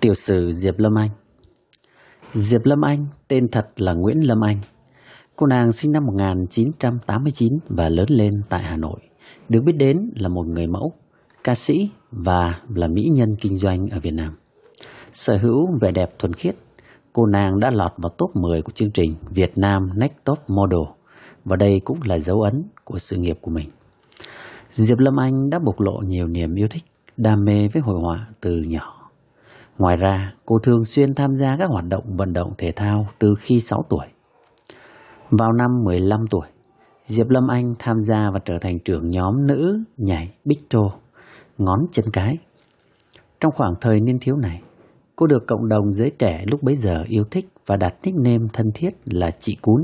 Tiểu sử Diệp Lâm Anh Diệp Lâm Anh, tên thật là Nguyễn Lâm Anh. Cô nàng sinh năm 1989 và lớn lên tại Hà Nội, được biết đến là một người mẫu, ca sĩ và là mỹ nhân kinh doanh ở Việt Nam. Sở hữu vẻ đẹp thuần khiết, cô nàng đã lọt vào top 10 của chương trình Việt Nam Next Top Model và đây cũng là dấu ấn của sự nghiệp của mình. Diệp Lâm Anh đã bộc lộ nhiều niềm yêu thích, đam mê với hội họa từ nhỏ. Ngoài ra, cô thường xuyên tham gia các hoạt động vận động thể thao từ khi 6 tuổi. Vào năm 15 tuổi, Diệp Lâm Anh tham gia và trở thành trưởng nhóm nữ nhảy bích trô, ngón chân cái. Trong khoảng thời niên thiếu này, cô được cộng đồng giới trẻ lúc bấy giờ yêu thích và đặt nickname thân thiết là chị Cún.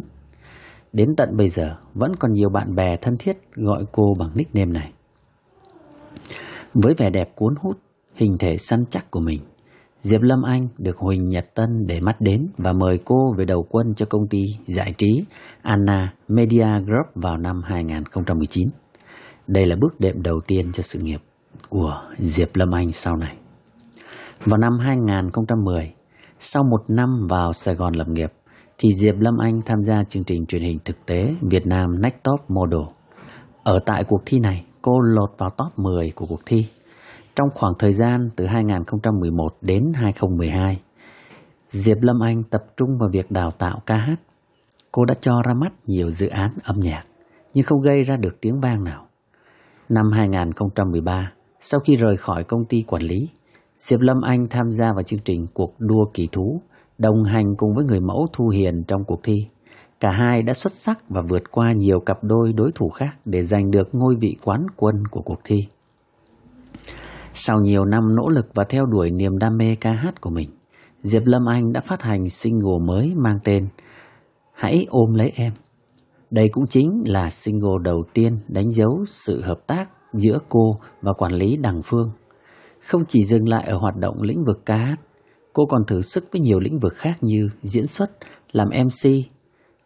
Đến tận bây giờ, vẫn còn nhiều bạn bè thân thiết gọi cô bằng nickname này. Với vẻ đẹp cuốn hút, hình thể săn chắc của mình, Diệp Lâm Anh được Huỳnh Nhật Tân để mắt đến và mời cô về đầu quân cho công ty giải trí Anna Media Group vào năm 2019. Đây là bước đệm đầu tiên cho sự nghiệp của Diệp Lâm Anh sau này. Vào năm 2010, sau một năm vào Sài Gòn lập nghiệp, thì Diệp Lâm Anh tham gia chương trình truyền hình thực tế Việt Nam Next Top Model. Ở tại cuộc thi này, cô lọt vào top 10 của cuộc thi trong khoảng thời gian từ 2011 đến 2012, Diệp Lâm Anh tập trung vào việc đào tạo ca hát. Cô đã cho ra mắt nhiều dự án âm nhạc, nhưng không gây ra được tiếng vang nào. Năm 2013, sau khi rời khỏi công ty quản lý, Diệp Lâm Anh tham gia vào chương trình cuộc đua kỳ thú, đồng hành cùng với người mẫu Thu Hiền trong cuộc thi. Cả hai đã xuất sắc và vượt qua nhiều cặp đôi đối thủ khác để giành được ngôi vị quán quân của cuộc thi. Sau nhiều năm nỗ lực và theo đuổi niềm đam mê ca hát của mình, Diệp Lâm Anh đã phát hành single mới mang tên Hãy ôm lấy em. Đây cũng chính là single đầu tiên đánh dấu sự hợp tác giữa cô và quản lý Đằng Phương. Không chỉ dừng lại ở hoạt động lĩnh vực ca hát, cô còn thử sức với nhiều lĩnh vực khác như diễn xuất, làm MC.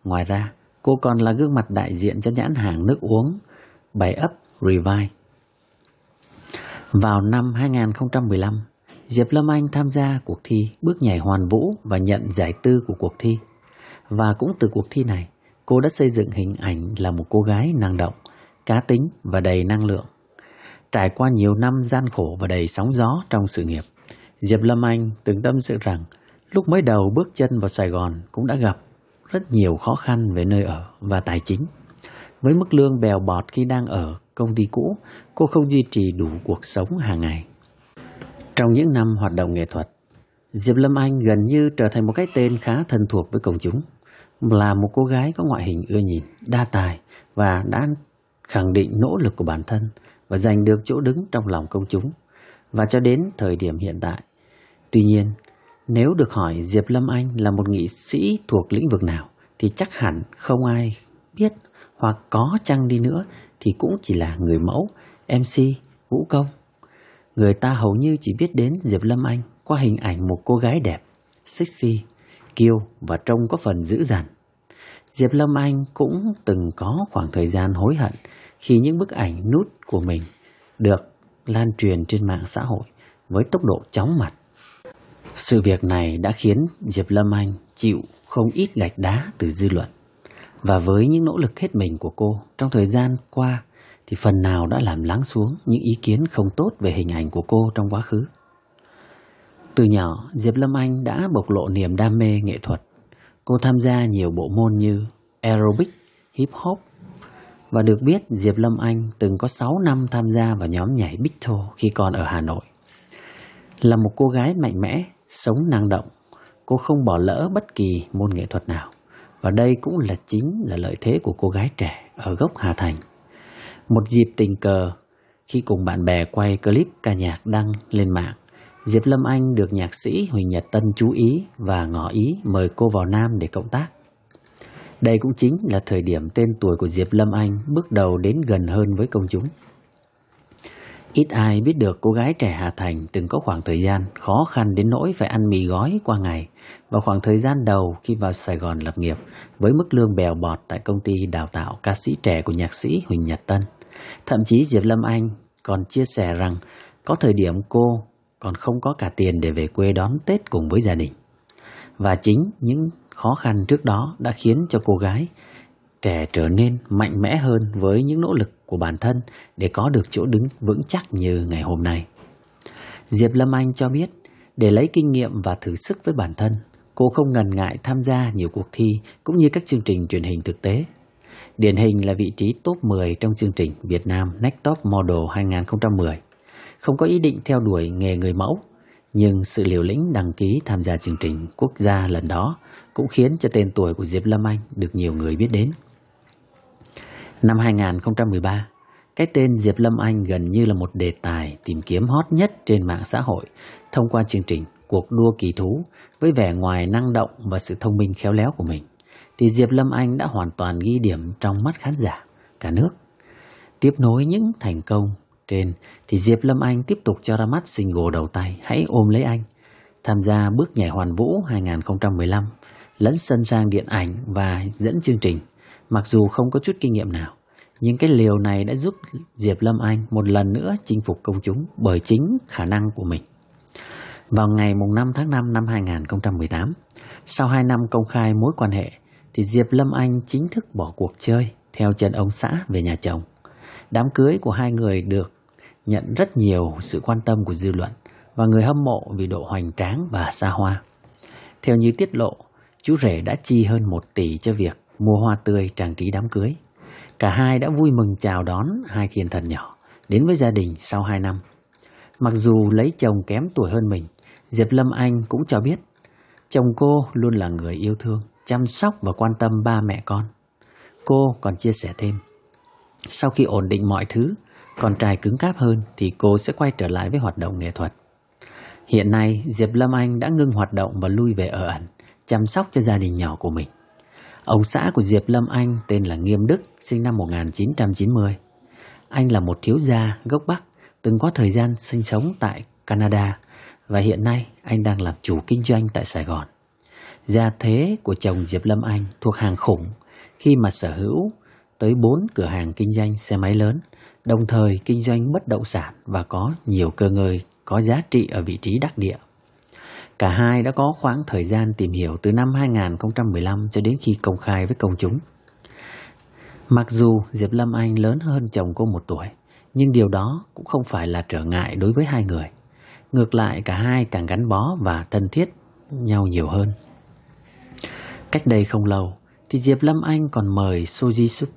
Ngoài ra, cô còn là gương mặt đại diện cho nhãn hàng nước uống, bài ấp Revive. Vào năm 2015, Diệp Lâm Anh tham gia cuộc thi Bước nhảy hoàn vũ và nhận giải tư của cuộc thi. Và cũng từ cuộc thi này, cô đã xây dựng hình ảnh là một cô gái năng động, cá tính và đầy năng lượng. Trải qua nhiều năm gian khổ và đầy sóng gió trong sự nghiệp, Diệp Lâm Anh từng tâm sự rằng lúc mới đầu bước chân vào Sài Gòn cũng đã gặp rất nhiều khó khăn về nơi ở và tài chính. Với mức lương bèo bọt khi đang ở công ty cũ, cô không duy trì đủ cuộc sống hàng ngày. Trong những năm hoạt động nghệ thuật, Diệp Lâm Anh gần như trở thành một cái tên khá thân thuộc với công chúng. Là một cô gái có ngoại hình ưa nhìn, đa tài và đã khẳng định nỗ lực của bản thân và giành được chỗ đứng trong lòng công chúng. Và cho đến thời điểm hiện tại, tuy nhiên, nếu được hỏi Diệp Lâm Anh là một nghị sĩ thuộc lĩnh vực nào thì chắc hẳn không ai biết hoặc có chăng đi nữa thì cũng chỉ là người mẫu, MC, vũ công. Người ta hầu như chỉ biết đến Diệp Lâm Anh qua hình ảnh một cô gái đẹp, sexy, kiêu và trông có phần dữ dằn. Diệp Lâm Anh cũng từng có khoảng thời gian hối hận khi những bức ảnh nút của mình được lan truyền trên mạng xã hội với tốc độ chóng mặt. Sự việc này đã khiến Diệp Lâm Anh chịu không ít gạch đá từ dư luận. Và với những nỗ lực hết mình của cô trong thời gian qua thì phần nào đã làm lắng xuống những ý kiến không tốt về hình ảnh của cô trong quá khứ. Từ nhỏ, Diệp Lâm Anh đã bộc lộ niềm đam mê nghệ thuật. Cô tham gia nhiều bộ môn như aerobic, hip hop và được biết Diệp Lâm Anh từng có 6 năm tham gia vào nhóm nhảy Big Toe khi còn ở Hà Nội. Là một cô gái mạnh mẽ, sống năng động, cô không bỏ lỡ bất kỳ môn nghệ thuật nào. Và đây cũng là chính là lợi thế của cô gái trẻ ở gốc Hà Thành. Một dịp tình cờ, khi cùng bạn bè quay clip ca nhạc đăng lên mạng, Diệp Lâm Anh được nhạc sĩ Huỳnh Nhật Tân chú ý và ngỏ ý mời cô vào Nam để cộng tác. Đây cũng chính là thời điểm tên tuổi của Diệp Lâm Anh bước đầu đến gần hơn với công chúng. Ít ai biết được cô gái trẻ Hà Thành từng có khoảng thời gian khó khăn đến nỗi phải ăn mì gói qua ngày vào khoảng thời gian đầu khi vào Sài Gòn lập nghiệp với mức lương bèo bọt tại công ty đào tạo ca sĩ trẻ của nhạc sĩ Huỳnh Nhật Tân. Thậm chí Diệp Lâm Anh còn chia sẻ rằng có thời điểm cô còn không có cả tiền để về quê đón Tết cùng với gia đình. Và chính những khó khăn trước đó đã khiến cho cô gái trẻ trở nên mạnh mẽ hơn với những nỗ lực của bản thân để có được chỗ đứng vững chắc như ngày hôm nay. Diệp Lâm Anh cho biết, để lấy kinh nghiệm và thử sức với bản thân, cô không ngần ngại tham gia nhiều cuộc thi cũng như các chương trình truyền hình thực tế. Điển hình là vị trí top 10 trong chương trình Việt Nam Next Top Model 2010. Không có ý định theo đuổi nghề người mẫu, nhưng sự liều lĩnh đăng ký tham gia chương trình quốc gia lần đó cũng khiến cho tên tuổi của Diệp Lâm Anh được nhiều người biết đến. Năm 2013, cái tên Diệp Lâm Anh gần như là một đề tài tìm kiếm hot nhất trên mạng xã hội thông qua chương trình Cuộc đua kỳ thú với vẻ ngoài năng động và sự thông minh khéo léo của mình thì Diệp Lâm Anh đã hoàn toàn ghi điểm trong mắt khán giả cả nước. Tiếp nối những thành công trên thì Diệp Lâm Anh tiếp tục cho ra mắt single đầu tay Hãy ôm lấy anh tham gia bước nhảy hoàn vũ 2015 lẫn sân sang điện ảnh và dẫn chương trình Mặc dù không có chút kinh nghiệm nào, nhưng cái liều này đã giúp Diệp Lâm Anh một lần nữa chinh phục công chúng bởi chính khả năng của mình. Vào ngày 5 tháng 5 năm 2018, sau 2 năm công khai mối quan hệ, thì Diệp Lâm Anh chính thức bỏ cuộc chơi theo chân ông xã về nhà chồng. Đám cưới của hai người được nhận rất nhiều sự quan tâm của dư luận và người hâm mộ vì độ hoành tráng và xa hoa. Theo như tiết lộ, chú rể đã chi hơn 1 tỷ cho việc mua hoa tươi trang trí đám cưới. Cả hai đã vui mừng chào đón hai thiên thần nhỏ đến với gia đình sau 2 năm. Mặc dù lấy chồng kém tuổi hơn mình, Diệp Lâm Anh cũng cho biết chồng cô luôn là người yêu thương, chăm sóc và quan tâm ba mẹ con. Cô còn chia sẻ thêm, sau khi ổn định mọi thứ, còn trai cứng cáp hơn thì cô sẽ quay trở lại với hoạt động nghệ thuật. Hiện nay, Diệp Lâm Anh đã ngưng hoạt động và lui về ở ẩn, chăm sóc cho gia đình nhỏ của mình. Ông xã của Diệp Lâm Anh tên là Nghiêm Đức, sinh năm 1990. Anh là một thiếu gia gốc Bắc, từng có thời gian sinh sống tại Canada và hiện nay anh đang làm chủ kinh doanh tại Sài Gòn. Gia thế của chồng Diệp Lâm Anh thuộc hàng khủng khi mà sở hữu tới 4 cửa hàng kinh doanh xe máy lớn, đồng thời kinh doanh bất động sản và có nhiều cơ ngơi có giá trị ở vị trí đắc địa. Cả hai đã có khoảng thời gian tìm hiểu từ năm 2015 cho đến khi công khai với công chúng. Mặc dù Diệp Lâm Anh lớn hơn chồng cô một tuổi, nhưng điều đó cũng không phải là trở ngại đối với hai người. Ngược lại cả hai càng gắn bó và thân thiết nhau nhiều hơn. Cách đây không lâu thì Diệp Lâm Anh còn mời So Ji Suk,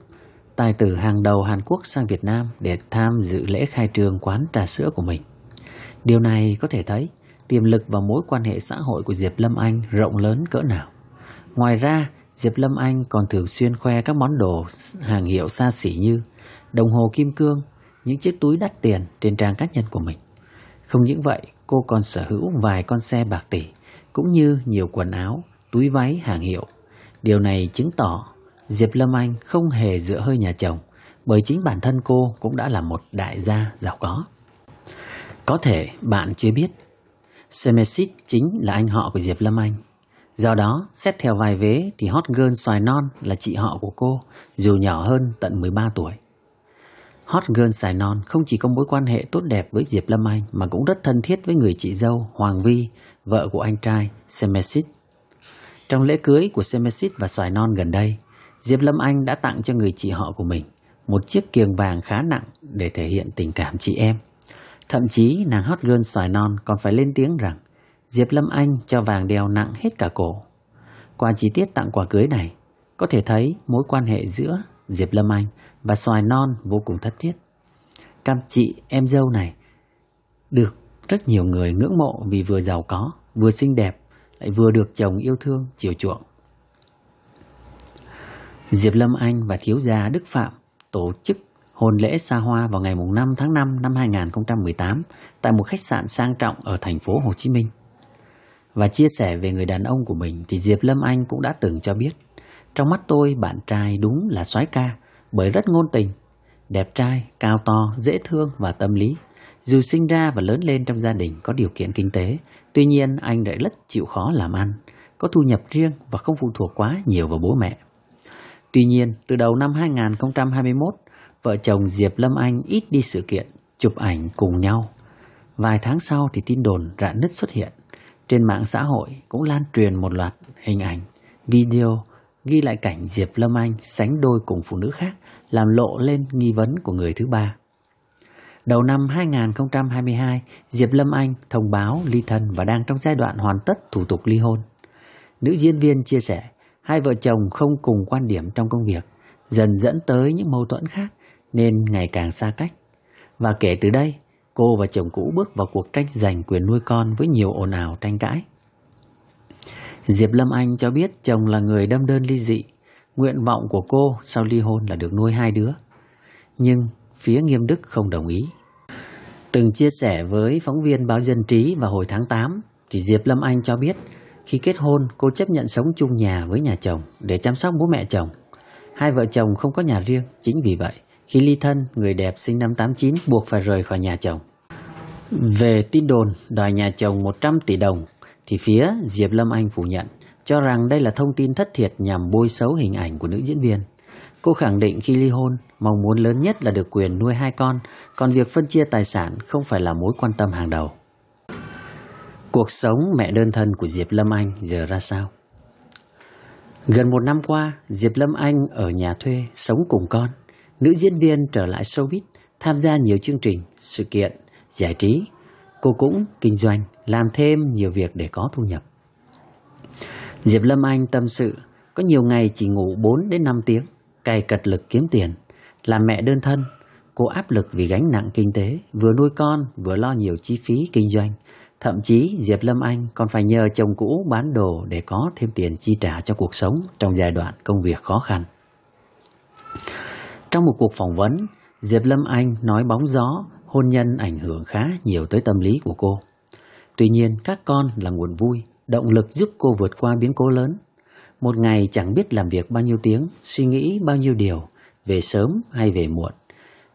tài tử hàng đầu Hàn Quốc sang Việt Nam để tham dự lễ khai trương quán trà sữa của mình. Điều này có thể thấy tiềm lực và mối quan hệ xã hội của Diệp Lâm Anh rộng lớn cỡ nào. Ngoài ra, Diệp Lâm Anh còn thường xuyên khoe các món đồ hàng hiệu xa xỉ như đồng hồ kim cương, những chiếc túi đắt tiền trên trang cá nhân của mình. Không những vậy, cô còn sở hữu vài con xe bạc tỷ, cũng như nhiều quần áo, túi váy hàng hiệu. Điều này chứng tỏ Diệp Lâm Anh không hề dựa hơi nhà chồng, bởi chính bản thân cô cũng đã là một đại gia giàu có. Có thể bạn chưa biết, Semesis chính là anh họ của Diệp Lâm Anh. Do đó, xét theo vài vế thì hot girl xoài non là chị họ của cô, dù nhỏ hơn tận 13 tuổi. Hot girl xoài non không chỉ có mối quan hệ tốt đẹp với Diệp Lâm Anh mà cũng rất thân thiết với người chị dâu Hoàng Vi, vợ của anh trai Semesis. Trong lễ cưới của Semesis và xoài non gần đây, Diệp Lâm Anh đã tặng cho người chị họ của mình một chiếc kiềng vàng khá nặng để thể hiện tình cảm chị em. Thậm chí nàng hot girl xoài non còn phải lên tiếng rằng Diệp Lâm Anh cho vàng đeo nặng hết cả cổ. Qua chi tiết tặng quà cưới này, có thể thấy mối quan hệ giữa Diệp Lâm Anh và xoài non vô cùng thất thiết. Cam chị em dâu này được rất nhiều người ngưỡng mộ vì vừa giàu có, vừa xinh đẹp, lại vừa được chồng yêu thương, chiều chuộng. Diệp Lâm Anh và thiếu gia Đức Phạm tổ chức hôn lễ xa hoa vào ngày 5 tháng 5 năm 2018 tại một khách sạn sang trọng ở thành phố Hồ Chí Minh. Và chia sẻ về người đàn ông của mình thì Diệp Lâm Anh cũng đã từng cho biết. Trong mắt tôi bạn trai đúng là soái ca bởi rất ngôn tình, đẹp trai, cao to, dễ thương và tâm lý. Dù sinh ra và lớn lên trong gia đình có điều kiện kinh tế, tuy nhiên anh lại rất chịu khó làm ăn, có thu nhập riêng và không phụ thuộc quá nhiều vào bố mẹ. Tuy nhiên, từ đầu năm 2021, vợ chồng Diệp Lâm Anh ít đi sự kiện, chụp ảnh cùng nhau. Vài tháng sau thì tin đồn rạn nứt xuất hiện. Trên mạng xã hội cũng lan truyền một loạt hình ảnh, video ghi lại cảnh Diệp Lâm Anh sánh đôi cùng phụ nữ khác làm lộ lên nghi vấn của người thứ ba. Đầu năm 2022, Diệp Lâm Anh thông báo ly thân và đang trong giai đoạn hoàn tất thủ tục ly hôn. Nữ diễn viên chia sẻ, hai vợ chồng không cùng quan điểm trong công việc, dần dẫn tới những mâu thuẫn khác nên ngày càng xa cách. Và kể từ đây, cô và chồng cũ bước vào cuộc tranh giành quyền nuôi con với nhiều ồn ào tranh cãi. Diệp Lâm Anh cho biết chồng là người đâm đơn ly dị, nguyện vọng của cô sau ly hôn là được nuôi hai đứa. Nhưng phía Nghiêm Đức không đồng ý. Từng chia sẻ với phóng viên báo Dân Trí vào hồi tháng 8 thì Diệp Lâm Anh cho biết khi kết hôn cô chấp nhận sống chung nhà với nhà chồng để chăm sóc bố mẹ chồng. Hai vợ chồng không có nhà riêng chính vì vậy khi ly thân, người đẹp sinh năm 89 buộc phải rời khỏi nhà chồng. Về tin đồn đòi nhà chồng 100 tỷ đồng thì phía Diệp Lâm Anh phủ nhận, cho rằng đây là thông tin thất thiệt nhằm bôi xấu hình ảnh của nữ diễn viên. Cô khẳng định khi ly hôn, mong muốn lớn nhất là được quyền nuôi hai con, còn việc phân chia tài sản không phải là mối quan tâm hàng đầu. Cuộc sống mẹ đơn thân của Diệp Lâm Anh giờ ra sao? Gần một năm qua, Diệp Lâm Anh ở nhà thuê sống cùng con. Nữ diễn viên trở lại showbiz, tham gia nhiều chương trình, sự kiện, giải trí. Cô cũng kinh doanh, làm thêm nhiều việc để có thu nhập. Diệp Lâm Anh tâm sự, có nhiều ngày chỉ ngủ 4 đến 5 tiếng, cày cật lực kiếm tiền. Làm mẹ đơn thân, cô áp lực vì gánh nặng kinh tế, vừa nuôi con, vừa lo nhiều chi phí kinh doanh. Thậm chí Diệp Lâm Anh còn phải nhờ chồng cũ bán đồ để có thêm tiền chi trả cho cuộc sống trong giai đoạn công việc khó khăn. Trong một cuộc phỏng vấn, Diệp Lâm Anh nói bóng gió hôn nhân ảnh hưởng khá nhiều tới tâm lý của cô. Tuy nhiên, các con là nguồn vui, động lực giúp cô vượt qua biến cố lớn. Một ngày chẳng biết làm việc bao nhiêu tiếng, suy nghĩ bao nhiêu điều, về sớm hay về muộn.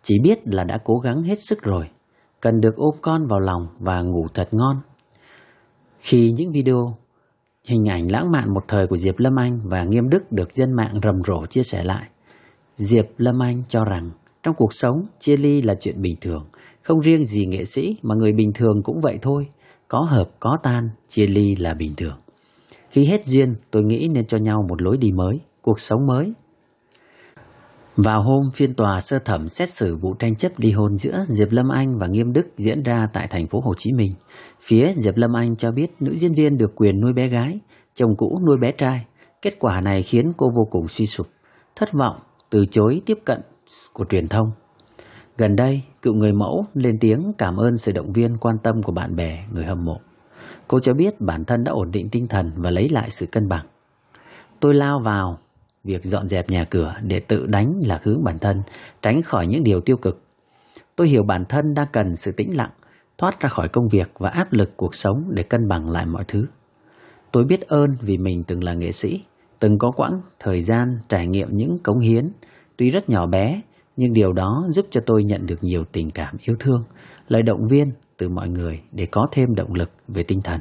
Chỉ biết là đã cố gắng hết sức rồi, cần được ôm con vào lòng và ngủ thật ngon. Khi những video, hình ảnh lãng mạn một thời của Diệp Lâm Anh và Nghiêm Đức được dân mạng rầm rộ chia sẻ lại, Diệp Lâm Anh cho rằng trong cuộc sống chia ly là chuyện bình thường, không riêng gì nghệ sĩ mà người bình thường cũng vậy thôi, có hợp có tan, chia ly là bình thường. Khi hết duyên, tôi nghĩ nên cho nhau một lối đi mới, cuộc sống mới. Vào hôm phiên tòa sơ thẩm xét xử vụ tranh chấp ly hôn giữa Diệp Lâm Anh và Nghiêm Đức diễn ra tại thành phố Hồ Chí Minh, phía Diệp Lâm Anh cho biết nữ diễn viên được quyền nuôi bé gái, chồng cũ nuôi bé trai. Kết quả này khiến cô vô cùng suy sụp, thất vọng từ chối tiếp cận của truyền thông. Gần đây, cựu người mẫu lên tiếng cảm ơn sự động viên quan tâm của bạn bè, người hâm mộ. Cô cho biết bản thân đã ổn định tinh thần và lấy lại sự cân bằng. Tôi lao vào việc dọn dẹp nhà cửa để tự đánh là hướng bản thân, tránh khỏi những điều tiêu cực. Tôi hiểu bản thân đang cần sự tĩnh lặng, thoát ra khỏi công việc và áp lực cuộc sống để cân bằng lại mọi thứ. Tôi biết ơn vì mình từng là nghệ sĩ, từng có quãng thời gian trải nghiệm những cống hiến, tuy rất nhỏ bé nhưng điều đó giúp cho tôi nhận được nhiều tình cảm yêu thương, lời động viên từ mọi người để có thêm động lực về tinh thần.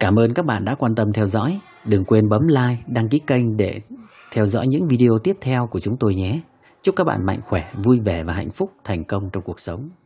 Cảm ơn các bạn đã quan tâm theo dõi. Đừng quên bấm like, đăng ký kênh để theo dõi những video tiếp theo của chúng tôi nhé. Chúc các bạn mạnh khỏe, vui vẻ và hạnh phúc thành công trong cuộc sống.